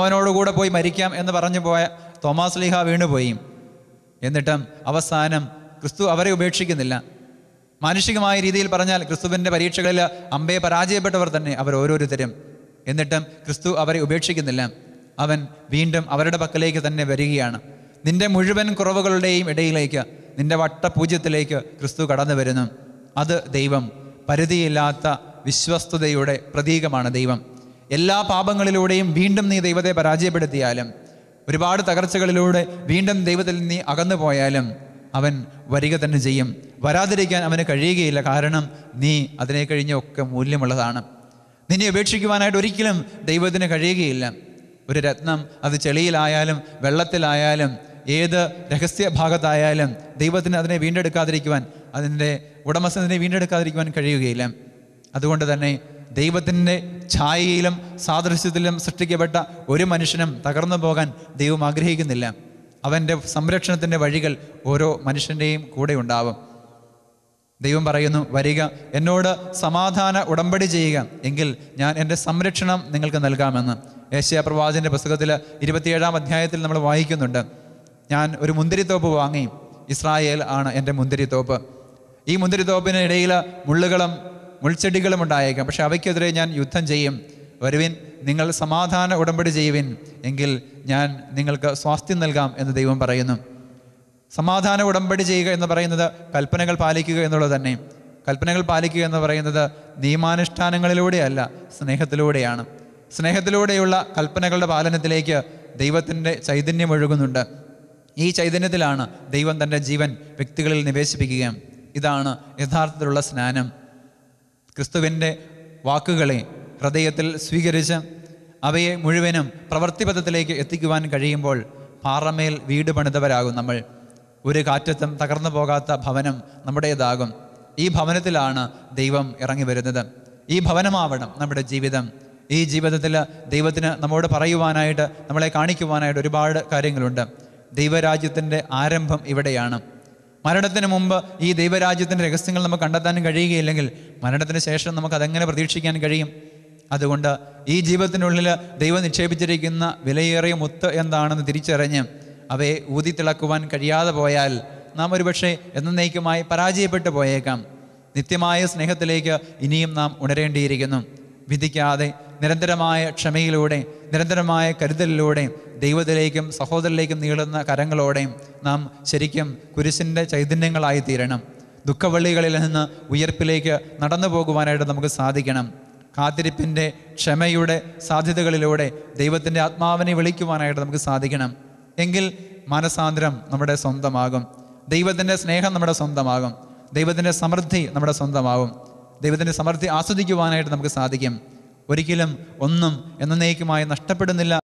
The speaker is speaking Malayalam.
അവനോടുകൂടെ പോയി മരിക്കാം എന്ന് പറഞ്ഞു പോയ തോമാസ് ലീഹ വീണുപോയി എന്നിട്ടും അവസാനം ക്രിസ്തു അവരെ ഉപേക്ഷിക്കുന്നില്ല മാനുഷികമായ രീതിയിൽ പറഞ്ഞാൽ ക്രിസ്തുവിൻ്റെ പരീക്ഷകളിൽ അമ്പയെ പരാജയപ്പെട്ടവർ തന്നെ അവർ ഓരോരുത്തരും എന്നിട്ടും ക്രിസ്തു അവരെ ഉപേക്ഷിക്കുന്നില്ല അവൻ വീണ്ടും അവരുടെ പക്കലേക്ക് തന്നെ വരികയാണ് നിന്റെ മുഴുവൻ കുറവുകളുടെയും ഇടയിലേക്ക് നിന്റെ വട്ടപൂജ്യത്തിലേക്ക് ക്രിസ്തു കടന്നു വരുന്നു അത് ദൈവം പരിധിയില്ലാത്ത വിശ്വസ്തതയുടെ പ്രതീകമാണ് ദൈവം എല്ലാ പാപങ്ങളിലൂടെയും വീണ്ടും നീ ദൈവത്തെ പരാജയപ്പെടുത്തിയാലും ഒരുപാട് തകർച്ചകളിലൂടെ വീണ്ടും ദൈവത്തിൽ നീ അകന്നു പോയാലും അവൻ വരിക തന്നെ ചെയ്യും വരാതിരിക്കാൻ അവന് കഴിയുകയില്ല കാരണം നീ അതിനെ കഴിഞ്ഞൊക്കെ മൂല്യമുള്ളതാണ് നിന്നെ ഉപേക്ഷിക്കുവാനായിട്ട് ഒരിക്കലും ദൈവത്തിന് കഴിയുകയില്ല ഒരു രത്നം അത് ചെളിയിലായാലും വെള്ളത്തിലായാലും ഏത് രഹസ്യ ഭാഗത്തായാലും ദൈവത്തിന് അതിനെ വീണ്ടെടുക്കാതിരിക്കുവാൻ അതിൻ്റെ ഉടമസ്ഥനെ വീണ്ടെടുക്കാതിരിക്കുവാൻ കഴിയുകയില്ല അതുകൊണ്ട് തന്നെ ദൈവത്തിൻ്റെ ഛായയിലും സാദൃശ്യത്തിലും സൃഷ്ടിക്കപ്പെട്ട ഒരു മനുഷ്യനും തകർന്നു പോകാൻ ദൈവം ആഗ്രഹിക്കുന്നില്ല അവൻ്റെ സംരക്ഷണത്തിൻ്റെ വഴികൾ ഓരോ മനുഷ്യൻ്റെയും കൂടെ ഉണ്ടാവും ദൈവം പറയുന്നു വരിക എന്നോട് സമാധാന ഉടമ്പടി ചെയ്യുക എങ്കിൽ ഞാൻ എൻ്റെ സംരക്ഷണം നിങ്ങൾക്ക് നൽകാമെന്ന് ഏഷ്യ പ്രവാചൻ്റെ പുസ്തകത്തിൽ ഇരുപത്തിയേഴാം അധ്യായത്തിൽ നമ്മൾ വായിക്കുന്നുണ്ട് ഞാൻ ഒരു മുന്തിരിത്തോപ്പ് വാങ്ങി ഇസ്രായേൽ ആണ് എൻ്റെ മുന്തിരിത്തോപ്പ് ഈ മുന്തിരിത്തോപ്പിന് ഇടയിൽ മുള്ളുകളും മുൾച്ചെടികളും ഉണ്ടായേക്കാം പക്ഷെ അവയ്ക്കെതിരെ ഞാൻ യുദ്ധം ചെയ്യും വരുവിൻ നിങ്ങൾ സമാധാന ഉടമ്പടി ചെയ്യുവിൻ എങ്കിൽ ഞാൻ നിങ്ങൾക്ക് സ്വാസ്ഥ്യം നൽകാം എന്ന് ദൈവം പറയുന്നു സമാധാന ഉടമ്പടി ചെയ്യുക എന്ന് പറയുന്നത് കൽപ്പനകൾ പാലിക്കുക എന്നുള്ളത് തന്നെ കൽപ്പനകൾ പാലിക്കുക എന്ന് പറയുന്നത് നിയമാനുഷ്ഠാനങ്ങളിലൂടെയല്ല സ്നേഹത്തിലൂടെയാണ് സ്നേഹത്തിലൂടെയുള്ള കൽപ്പനകളുടെ പാലനത്തിലേക്ക് ദൈവത്തിൻ്റെ ചൈതന്യം ഒഴുകുന്നുണ്ട് ഈ ചൈതന്യത്തിലാണ് ദൈവം തൻ്റെ ജീവൻ വ്യക്തികളിൽ നിവേശിപ്പിക്കുക ഇതാണ് യഥാർത്ഥത്തിലുള്ള സ്നാനം ക്രിസ്തുവിൻ്റെ വാക്കുകളെ ഹൃദയത്തിൽ സ്വീകരിച്ച് അവയെ മുഴുവനും പ്രവൃത്തിപഥത്തിലേക്ക് എത്തിക്കുവാൻ കഴിയുമ്പോൾ പാറമേൽ വീട് പണിതവരാകും നമ്മൾ ഒരു കാറ്റത്തും തകർന്നു പോകാത്ത ഭവനം നമ്മുടേതാകും ഈ ഭവനത്തിലാണ് ദൈവം ഇറങ്ങി വരുന്നത് ഈ ഭവനമാവണം നമ്മുടെ ജീവിതം ഈ ജീവിതത്തിൽ ദൈവത്തിന് നമ്മോട് പറയുവാനായിട്ട് നമ്മളെ കാണിക്കുവാനായിട്ട് ഒരുപാട് കാര്യങ്ങളുണ്ട് ദൈവരാജ്യത്തിൻ്റെ ആരംഭം ഇവിടെയാണ് മരണത്തിന് മുമ്പ് ഈ ദൈവരാജ്യത്തിൻ്റെ രഹസ്യങ്ങൾ നമുക്ക് കണ്ടെത്താനും കഴിയുകയില്ലെങ്കിൽ മരണത്തിന് ശേഷം നമുക്ക് അതെങ്ങനെ പ്രതീക്ഷിക്കാൻ കഴിയും അതുകൊണ്ട് ഈ ജീവിതത്തിനുള്ളിൽ ദൈവം നിക്ഷേപിച്ചിരിക്കുന്ന വിലയേറിയ മുത്ത് എന്താണെന്ന് തിരിച്ചറിഞ്ഞ് അവയെ ഊതിത്തിളക്കുവാൻ കഴിയാതെ പോയാൽ നാം ഒരുപക്ഷെ എന്നേക്കുമായി പരാജയപ്പെട്ടു പോയേക്കാം നിത്യമായ സ്നേഹത്തിലേക്ക് ഇനിയും നാം ഉണരേണ്ടിയിരിക്കുന്നു വിധിക്കാതെ നിരന്തരമായ ക്ഷമയിലൂടെ നിരന്തരമായ കരുതലിലൂടെ ദൈവത്തിലേക്കും സഹോദരിലേക്കും നീളുന്ന കരങ്ങളോടെയും നാം ശരിക്കും കുരിശിൻ്റെ ചൈതന്യങ്ങളായി തീരണം ദുഃഖവള്ളികളിൽ നിന്ന് ഉയർപ്പിലേക്ക് നടന്നു പോകുവാനായിട്ട് നമുക്ക് സാധിക്കണം കാത്തിരിപ്പിൻ്റെ ക്ഷമയുടെ സാധ്യതകളിലൂടെ ദൈവത്തിൻ്റെ ആത്മാവിനെ വിളിക്കുവാനായിട്ട് നമുക്ക് സാധിക്കണം എങ്കിൽ മനസാന്തരം നമ്മുടെ സ്വന്തമാകും ദൈവത്തിൻ്റെ സ്നേഹം നമ്മുടെ സ്വന്തമാകും ദൈവത്തിൻ്റെ സമൃദ്ധി നമ്മുടെ സ്വന്തമാകും ദൈവത്തിൻ്റെ സമൃദ്ധി ആസ്വദിക്കുവാനായിട്ട് നമുക്ക് സാധിക്കും ഒരിക്കലും ഒന്നും എന്നേക്കുമായി നഷ്ടപ്പെടുന്നില്ല